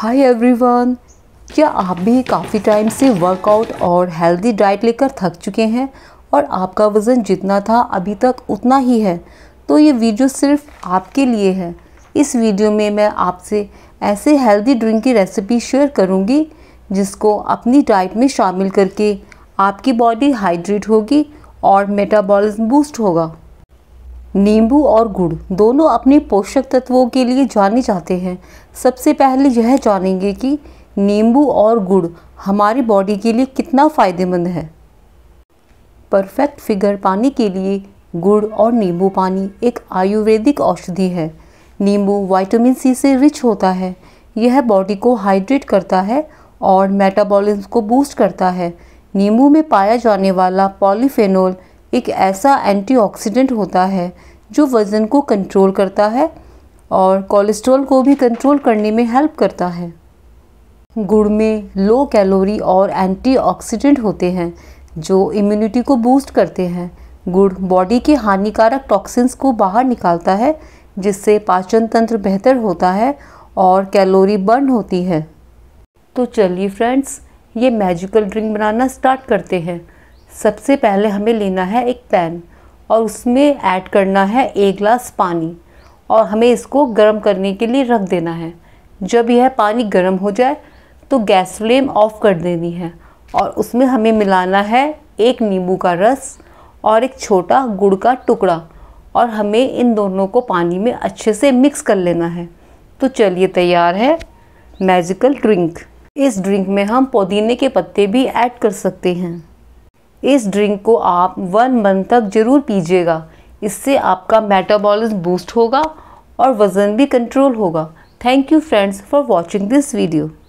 hi everyone क्या आप भी काफ़ी टाइम से वर्कआउट और हेल्दी डाइट लेकर थक चुके हैं और आपका वज़न जितना था अभी तक उतना ही है तो ये वीडियो सिर्फ आपके लिए है इस वीडियो में मैं आपसे ऐसे हेल्दी ड्रिंक की रेसिपी शेयर करूँगी जिसको अपनी डाइट में शामिल करके आपकी बॉडी हाइड्रेट होगी और मेटाबॉलिज्म बूस्ट होगा नींबू और गुड़ दोनों अपने पोषक तत्वों के लिए जाने जाते हैं सबसे पहले यह जानेंगे कि नींबू और गुड़ हमारी बॉडी के लिए कितना फ़ायदेमंद है परफेक्ट फिगर पाने के लिए गुड़ और नींबू पानी एक आयुर्वेदिक औषधि है नींबू विटामिन सी से रिच होता है यह बॉडी को हाइड्रेट करता है और मेटाबॉलिज्म को बूस्ट करता है नींबू में पाया जाने वाला पॉलीफेनोल एक ऐसा एंटीऑक्सीडेंट होता है जो वज़न को कंट्रोल करता है और कोलेस्ट्रॉल को भी कंट्रोल करने में हेल्प करता है गुड़ में लो कैलोरी और एंटीऑक्सीडेंट होते हैं जो इम्यूनिटी को बूस्ट करते हैं गुड़ बॉडी के हानिकारक टॉक्सिन्स को बाहर निकालता है जिससे पाचन तंत्र बेहतर होता है और कैलोरी बर्न होती है तो चलिए फ्रेंड्स ये मैजिकल ड्रिंक बनाना स्टार्ट करते हैं सबसे पहले हमें लेना है एक पैन और उसमें ऐड करना है एक ग्लास पानी और हमें इसको गर्म करने के लिए रख देना है जब यह पानी गर्म हो जाए तो गैस फ्लेम ऑफ कर देनी है और उसमें हमें मिलाना है एक नींबू का रस और एक छोटा गुड़ का टुकड़ा और हमें इन दोनों को पानी में अच्छे से मिक्स कर लेना है तो चलिए तैयार है मैजिकल ड्रिंक इस ड्रिंक में हम पुदीने के पत्ते भी ऐड कर सकते हैं इस ड्रिंक को आप वन मंथ तक ज़रूर पीजिएगा इससे आपका मेटाबॉलिज्म बूस्ट होगा और वज़न भी कंट्रोल होगा thank you friends for watching this video